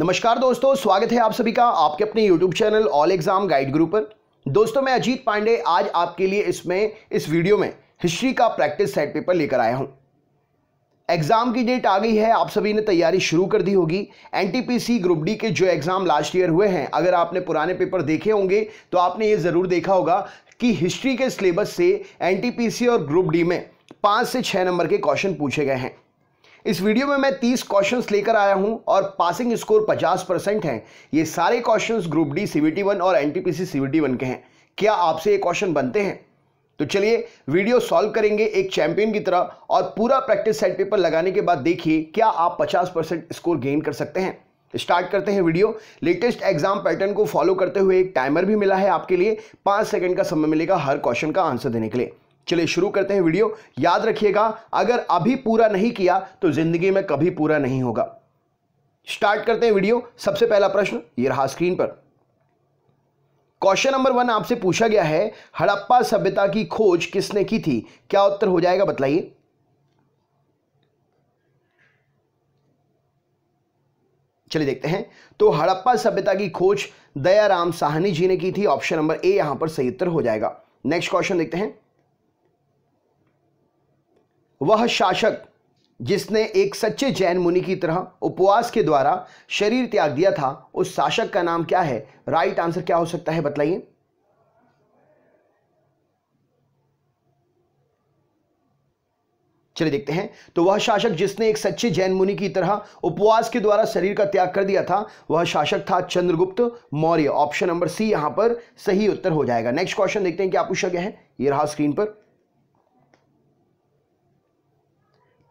नमस्कार दोस्तों स्वागत है आप सभी का आपके अपने YouTube channel All Exam Guide group पर दोस्तों मैं अजीत पांडे आज आपके लिए इसमें इस वीडियो में हिस्ट्री का प्रैक्टिस सेट पेपर लेकर आया हूं एग्जाम की डेट आ गई है आप सभी ने तैयारी शुरू कर दी होगी एनटीपीसी ग्रुप डी के जो एग्जाम लास्ट ईयर हुए हैं अगर आपने पुराने पेपर देखे होंगे तो आपने ये जरूर देखा होगा कि हिस्ट्री के सिलेबस से एनटीपीसी और ग्रुप डी में पाँच से छः नंबर के क्वेश्चन पूछे गए हैं इस वीडियो में मैं 30 क्वेश्चंस लेकर आया हूं और पासिंग स्कोर 50 परसेंट हैं ये सारे questions group D CBT one और एनटीपीसी सीबीटी वन के हैं क्या आपसे ये क्वेश्चन बनते हैं तो चलिए वीडियो सॉल्व करेंगे एक चैंपियन की तरह और पूरा प्रैक्टिस सेट पेपर लगाने के बाद देखिए क्या आप पचास परसेंट स्कोर गेन कर सकते हैं स्टार्ट करते हैं वीडियो लेटेस्ट एग्जाम पैटर्न को फॉलो करते हुए एक टाइमर भी मिला है आपके लिए पाँच सेकंड का समय मिलेगा हर क्वेश्चन का आंसर देने के लिए चलिए शुरू करते हैं वीडियो याद रखिएगा अगर अभी पूरा नहीं किया तो जिंदगी में कभी पूरा नहीं होगा स्टार्ट करते हैं वीडियो सबसे पहला प्रश्न ये रहा स्क्रीन पर क्वेश्चन नंबर वन आपसे पूछा गया है हड़प्पा सभ्यता की खोज किसने की थी क्या उत्तर हो जाएगा बतलाइए चलिए देखते हैं तो हड़प्पा सभ्यता की खोज दयाराम साहनी जी ने की थी ऑप्शन नंबर ए यहां पर सही उत्तर हो जाएगा नेक्स्ट क्वेश्चन देखते हैं वह शासक जिसने एक सच्चे जैन मुनि की तरह उपवास के द्वारा शरीर त्याग दिया था उस शासक का नाम क्या है राइट आंसर क्या हो सकता है बतलाइए चलिए देखते हैं तो वह शासक जिसने एक सच्चे जैन मुनि की तरह उपवास के द्वारा शरीर का त्याग कर दिया था वह शासक था Chandragupta Maurya option number C यहां पर सही उत्तर हो जाएगा नेक्स्ट क्वेश्चन देखते हैं क्या पूछा गया है यह रहा स्क्रीन पर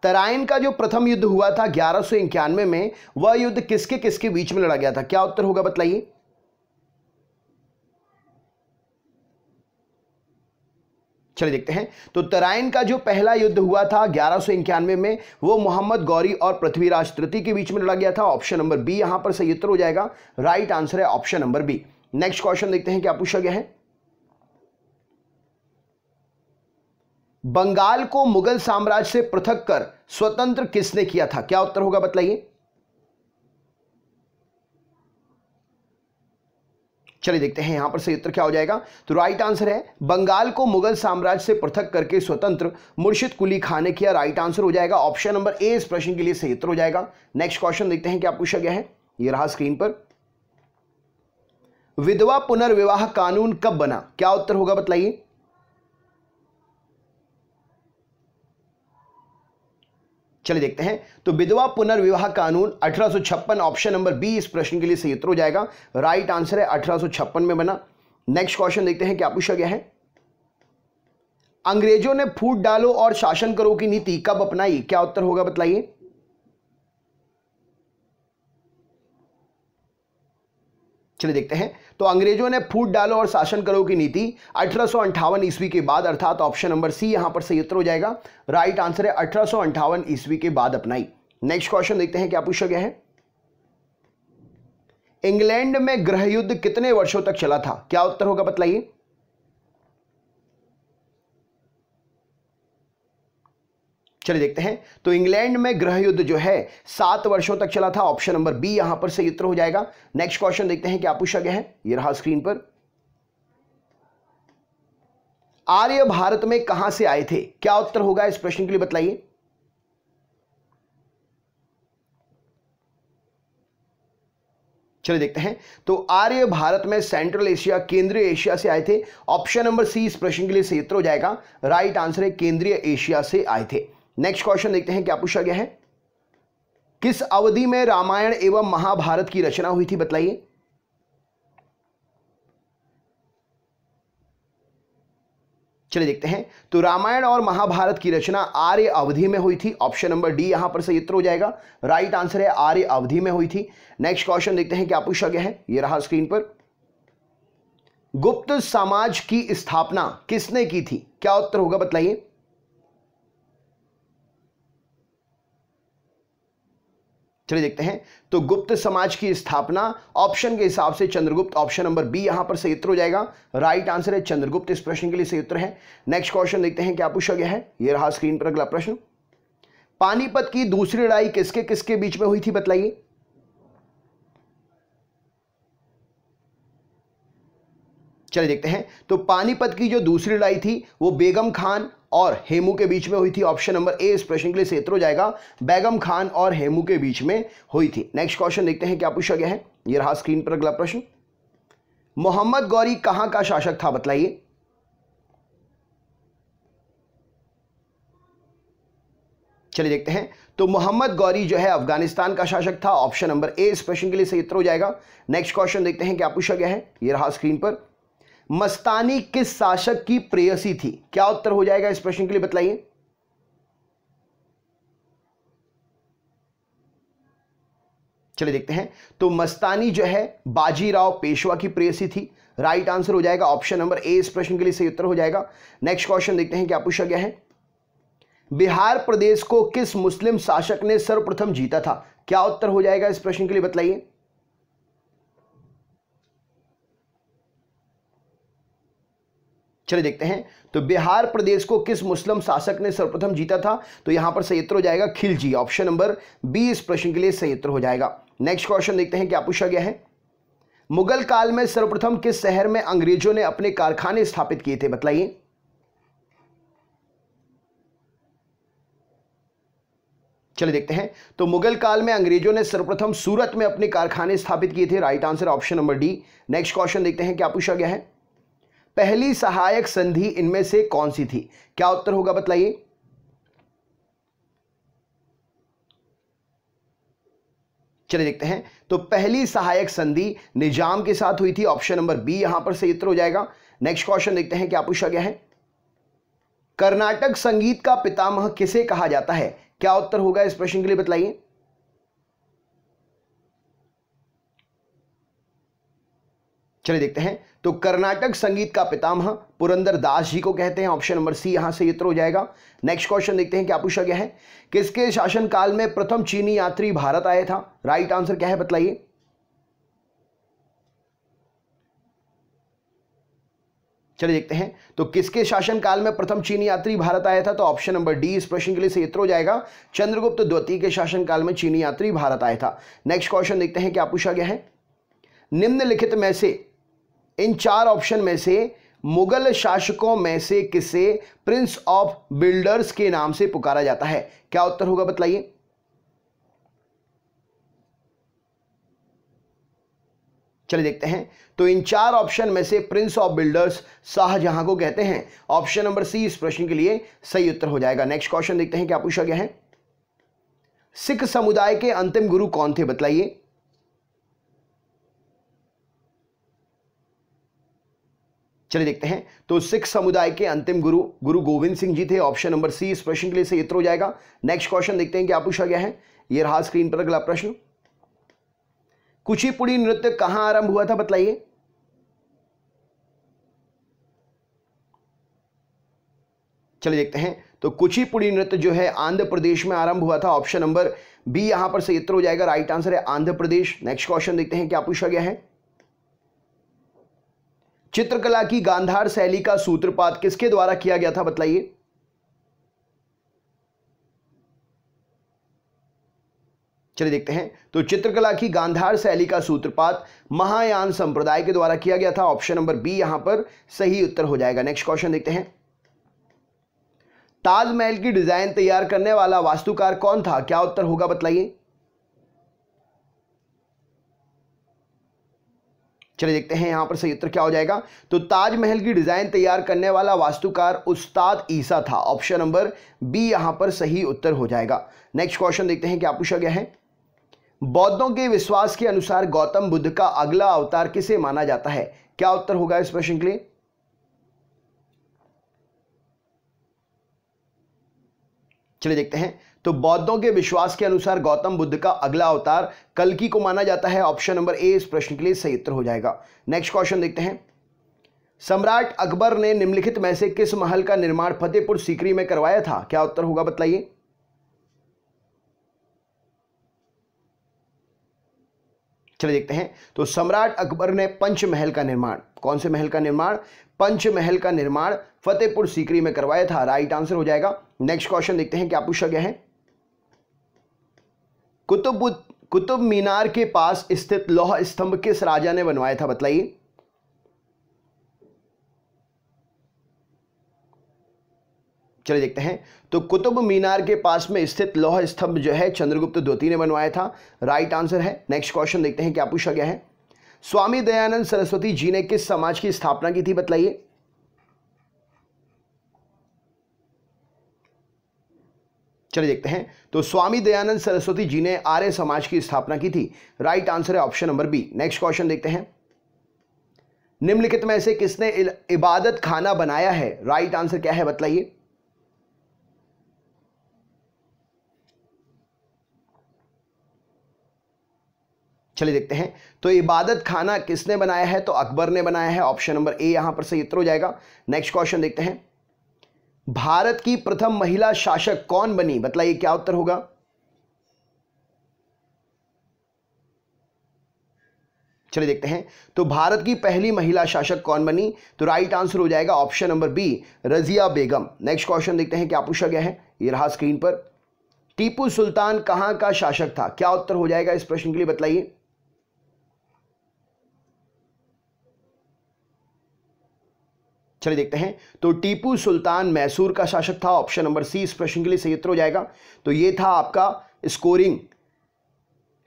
तराइन का जो प्रथम युद्ध हुआ था ग्यारह में वह युद्ध किसके किसके बीच में लड़ा गया था क्या उत्तर होगा बताइए चलिए देखते हैं तो तराइन का जो पहला युद्ध हुआ था ग्यारह में वो मोहम्मद गौरी और पृथ्वीराज तृतीय के बीच में लड़ा गया था ऑप्शन नंबर बी यहां पर सही उत्तर हो जाएगा राइट आंसर है option number B next question देखते हैं क्या पूछा गया है बंगाल को मुगल साम्राज्य से पृथक कर स्वतंत्र किसने किया था क्या उत्तर होगा बतलाइए चलिए देखते हैं यहां पर सही उत्तर क्या हो जाएगा तो राइट आंसर है बंगाल को मुगल साम्राज्य से पृथक करके स्वतंत्र मुर्शिद कुली खान ने किया राइट आंसर हो जाएगा ऑप्शन नंबर ए इस प्रश्न के लिए सही उत्तर हो जाएगा नेक्स्ट क्वेश्चन देखते हैं क्या पूछा गया है यह रहा स्क्रीन पर विधवा पुनर्विवाह कानून कब बना क्या उत्तर होगा बतलाइए चलिए देखते हैं तो विधवा पुनर्विवाह कानून अठारह ऑप्शन नंबर बी इस प्रश्न के लिए सही उत्तर हो जाएगा राइट आंसर है अठारह में बना नेक्स्ट क्वेश्चन देखते हैं क्या पूछा गया है अंग्रेजों ने फूट डालो और शासन करो की नीति कब अपनाई क्या उत्तर होगा बताइए चलिए देखते हैं तो अंग्रेजों ने फूट डालो और शासन करो की नीति अठारह ईस्वी के बाद अर्थात ऑप्शन नंबर सी यहां पर सही उत्तर हो जाएगा राइट आंसर है अठारह ईस्वी के बाद अपनाई नेक्स्ट क्वेश्चन देखते हैं क्या पूछा गया है इंग्लैंड में ग्रह युद्ध कितने वर्षों तक चला था क्या उत्तर होगा बतलाइए चलिए देखते हैं तो इंग्लैंड में ग्रह युद्ध जो है सात वर्षों तक चला था ऑप्शन नंबर बी यहां पर सही उत्तर हो जाएगा नेक्स्ट क्वेश्चन देखते हैं क्या पूछा गया है ये रहा स्क्रीन पर आर्य भारत में कहां से आए थे क्या उत्तर होगा इस प्रश्न के लिए बताइए चलिए देखते हैं तो आर्य भारत में सेंट्रल एशिया केंद्रीय एशिया से आए थे ऑप्शन नंबर सी इस प्रश्न के लिए सही उत्तर हो जाएगा राइट आंसर है केंद्रीय एशिया से आए थे नेक्स्ट क्वेश्चन देखते हैं क्या पूछा गया है किस अवधि में रामायण एवं महाभारत की रचना हुई थी बताइए चलिए देखते हैं तो रामायण और महाभारत की रचना आर्य अवधि में हुई थी ऑप्शन नंबर डी यहां पर सही हो जाएगा राइट आंसर है आर्य अवधि में हुई थी नेक्स्ट क्वेश्चन देखते हैं क्या पूछा गया है यह रहा स्क्रीन पर गुप्त समाज की स्थापना किसने की थी क्या उत्तर होगा बताइए चलिए देखते हैं तो गुप्त समाज की स्थापना ऑप्शन के हिसाब से चंद्रगुप्त ऑप्शन नंबर बी यहां पर सही उत्तर हो जाएगा राइट आंसर है चंद्रगुप्त इस प्रश्न के लिए सही उत्तर है नेक्स्ट क्वेश्चन देखते हैं क्या पूछा गया है यह रहा स्क्रीन पर अगला प्रश्न पानीपत की दूसरी लड़ाई किसके किसके बीच में हुई थी बताइए चलिए देखते हैं तो पानीपत की जो दूसरी लड़ाई थी वो बेगम खान और हेमू के बीच में हुई थी ऑप्शन नंबर ए इस प्रश्न के लिए क्षेत्र हो जाएगा बेगम खान और हेमू के बीच में हुई थी नेक्स्ट क्वेश्चन देखते हैं क्या पूछा गया है ये रहा स्क्रीन पर अगला प्रश्न मोहम्मद गौरी कहां का शासक था बतलाइए चलिए देखते हैं तो मोहम्मद गौरी जो है अफगानिस्तान का शासक था ऑप्शन नंबर ए इस प्रश्न के लिए सही उत्तर हो जाएगा नेक्स्ट क्वेश्चन देखते हैं क्या पूछा गया है ये रहा स्क्रीन पर मस्तानी किस शासक की प्रेयसी थी क्या उत्तर हो जाएगा इस प्रश्न के लिए बताइए चलिए देखते हैं तो मस्तानी जो है बाजीराव पेशवा की प्रेयसी थी राइट आंसर हो जाएगा ऑप्शन नंबर ए इस प्रश्न के लिए सही उत्तर हो जाएगा नेक्स्ट क्वेश्चन देखते हैं क्या पूछा गया है बिहार प्रदेश को किस मुस्लिम शासक ने सर्वप्रथम जीता था क्या उत्तर हो जाएगा इस प्रश्न के लिए बताइए चलिए देखते हैं तो बिहार प्रदेश को किस मुस्लिम शासक ने सर्वप्रथम जीता था तो यहां पर सही हो जाएगा खिलजी ऑप्शन नंबर बी इस प्रश्न के लिए सही हो जाएगा नेक्स्ट क्वेश्चन देखते हैं क्या पूछा गया है मुगल काल में सर्वप्रथम किस शहर में अंग्रेजों ने अपने कारखाने स्थापित किए थे बतलाइए चले देखते हैं तो मुगल काल में अंग्रेजों ने सर्वप्रथम सूरत में अपने कारखाने स्थापित किए थे right answer option number D next question देखते हैं क्या पूछा गया है पहली सहायक संधि इनमें से कौन सी थी क्या उत्तर होगा बताइए चलिए देखते हैं तो पहली सहायक संधि निजाम के साथ हुई थी ऑप्शन नंबर बी यहां पर सही उत्तर हो जाएगा नेक्स्ट क्वेश्चन देखते हैं क्या पूछा गया है कर्नाटक संगीत का पितामह किसे कहा जाता है क्या उत्तर होगा इस प्रश्न के लिए बताइए चलिए देखते हैं तो कर्नाटक संगीत का पितामह पुरंदर दास जी को कहते हैं ऑप्शन नंबर सी यहां से उत्तर हो जाएगा नेक्स्ट क्वेश्चन देखते हैं क्या पूछा गया है किसके शासनकाल में प्रथम चीनी यात्री भारत आया था राइट आंसर क्या है बतलाइए चलिए देखते हैं तो किसके शासनकाल में प्रथम चीनी यात्री भारत आया था तो ऑप्शन नंबर डी इस प्रश्न के लिए सही उत्तर हो जाएगा चंद्रगुप्त द्वितीय के शासनकाल में चीनी यात्री भारत आया था नेक्स्ट क्वेश्चन देखते हैं क्या पूछा गया है निम्नलिखित में से इन चार ऑप्शन में से मुगल शासकों में से किसे प्रिंस ऑफ बिल्डर्स के नाम से पुकारा जाता है क्या उत्तर होगा बताइए चलिए देखते हैं तो इन चार ऑप्शन में से प्रिंस ऑफ बिल्डर्स शाहजहां को कहते हैं ऑप्शन नंबर सी इस प्रश्न के लिए सही उत्तर हो जाएगा नेक्स्ट क्वेश्चन देखते हैं क्या पूछा गया है सिख समुदाय के अंतिम गुरु कौन थे बतलाइए चलिए देखते हैं तो सिख समुदाय के अंतिम गुरु गुरु गोविंद सिंह जी थे ऑप्शन नंबर सी इस प्रश्न के लिए सही हो जाएगा नेक्स्ट क्वेश्चन देखते हैं क्या पूछा गया है ये रहा स्क्रीन पर अगला प्रश्न कुचिपुड़ी नृत्य कहां आरंभ हुआ था बताइए चलिए देखते हैं तो कुचिपुड़ी नृत्य जो है आंध्र प्रदेश में आरंभ हुआ था ऑप्शन नंबर बी यहां पर सही उत्तर हो जाएगा राइट आंसर है आंध्र प्रदेश नेक्स्ट क्वेश्चन देखते हैं क्या पूछा गया है चित्रकला की गांधार शैली का सूत्रपात किसके द्वारा किया गया था बताइए चलिए देखते हैं तो चित्रकला की गांधार शैली का सूत्रपात महायान संप्रदाय के द्वारा किया गया था ऑप्शन नंबर बी यहां पर सही उत्तर हो जाएगा नेक्स्ट क्वेश्चन देखते हैं ताजमहल की डिजाइन तैयार करने वाला वास्तुकार कौन था क्या उत्तर होगा बताइए चलिए देखते हैं यहाँ पर सही उत्तर क्या हो जाएगा तो ताजमहल की डिज़ाइन तैयार करने वाला वास्तुकार उस्ताद ईसा था ऑप्शन नंबर बी यहाँ पर सही उत्तर हो जाएगा नेक्स्ट क्वेश्चन देखते हैं क्या पूछा गया है बौद्धों के विश्वास के अनुसार गौतम बुद्ध का अगला अवतार किसे माना जाता है क्या उत्तर होगा इस प्रश्न के लिए चलिए देखते हैं तो बौद्धों के विश्वास के अनुसार गौतम बुद्ध का अगला अवतार कलकी को माना जाता है ऑप्शन नंबर ए इस प्रश्न के लिए सही उत्तर हो जाएगा नेक्स्ट क्वेश्चन देखते हैं सम्राट अकबर ने निम्नलिखित में से किस महल का निर्माण फतेहपुर सीकरी में करवाया था क्या उत्तर होगा बताइए चलिए देखते हैं तो सम्राट अकबर ने पंच महल का निर्माण कौन से महल का निर्माण पंच महल का निर्माण फतेहपुर सीकरी में करवाया था राइट आंसर हो जाएगा नेक्स्ट क्वेश्चन देखते हैं क्या पूछा गया है कुतुब कुतुब मीनार के पास स्थित लौह स्तंभ किस राजा ने बनवाया था बताइए चलिए देखते हैं तो कुतुब मीनार के पास में स्थित लौह स्तंभ जो है चंद्रगुप्त द्वितीय ने बनवाया था राइट आंसर है नेक्स्ट क्वेश्चन देखते हैं क्या पूछा गया है स्वामी दयानंद सरस्वती जी ने किस समाज की स्थापना की थी बताइए चलिए देखते हैं तो स्वामी दयानंद सरस्वती जी ने आर्य समाज की स्थापना की थी राइट आंसर है option number B next question देखते हैं निम्नलिखित में से किसने इबादत खाना बनाया है राइट आंसर क्या है बतलाइए चलिए देखते हैं तो इबादत खाना किसने बनाया है तो अकबर ने बनाया है ऑप्शन नंबर ए यहां पर सही उत्तर हो जाएगा नेक्स्ट क्वेश्चन देखते हैं भारत की प्रथम महिला शासक कौन बनी बताइए क्या उत्तर होगा चलिए देखते हैं तो भारत की पहली महिला शासक कौन बनी तो राइट आंसर हो जाएगा option number B Razia Begum next question देखते हैं क्या पूछा गया है ये रहा स्क्रीन पर टीपू सुल्तान कहां का शासक था क्या उत्तर हो जाएगा इस प्रश्न के लिए बताइए चलिए देखते हैं तो टीपू सुल्तान मैसूर का शासक था ऑप्शन नंबर सी इस प्रश्न के लिए सही उत्तर हो जाएगा तो ये था आपका स्कोरिंग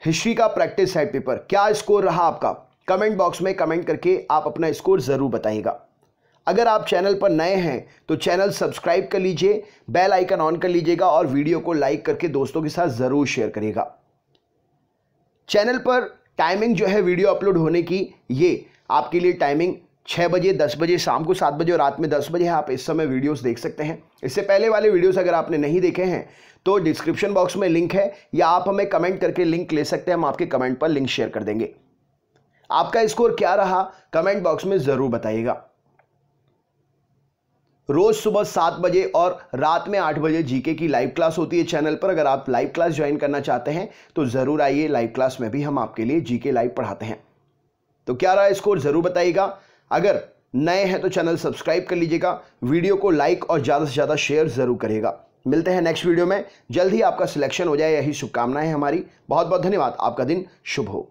हिस्ट्री का प्रैक्टिस साइड पेपर क्या स्कोर रहा आपका कमेंट बॉक्स में कमेंट करके आप अपना स्कोर ज़रूर बताइएगा अगर आप चैनल पर नए हैं तो चैनल सब्सक्राइब कर लीजिए बेल आइकन ऑन कर लीजिएगा और वीडियो को लाइक करके दोस्तों के साथ ज़रूर शेयर करिएगा चैनल पर टाइमिंग जो है वीडियो अपलोड होने की ये आपके लिए टाइमिंग छः बजे दस बजे शाम को सात बजे और रात में दस बजे आप इस समय वीडियोस देख सकते हैं इससे पहले वाले वीडियोस अगर आपने नहीं देखे हैं तो डिस्क्रिप्शन बॉक्स में लिंक है या आप हमें कमेंट करके लिंक ले सकते हैं हम आपके कमेंट पर लिंक शेयर कर देंगे आपका स्कोर क्या रहा कमेंट बॉक्स में ज़रूर बताइएगा रोज सुबह सात बजे और रात में आठ बजे जीके की लाइव क्लास होती है चैनल पर अगर आप लाइव क्लास ज्वाइन करना चाहते हैं तो ज़रूर आइए लाइव क्लास में भी हम आपके लिए जीके लाइव पढ़ाते हैं तो क्या रहा स्कोर ज़रूर बताइएगा अगर नए हैं तो चैनल सब्सक्राइब कर लीजिएगा वीडियो को लाइक और ज़्यादा से ज़्यादा शेयर ज़रूर करेगा मिलते हैं नेक्स्ट वीडियो में जल्द ही आपका सिलेक्शन हो जाए यही शुभकामनाएं हमारी बहुत बहुत धन्यवाद आपका दिन शुभ हो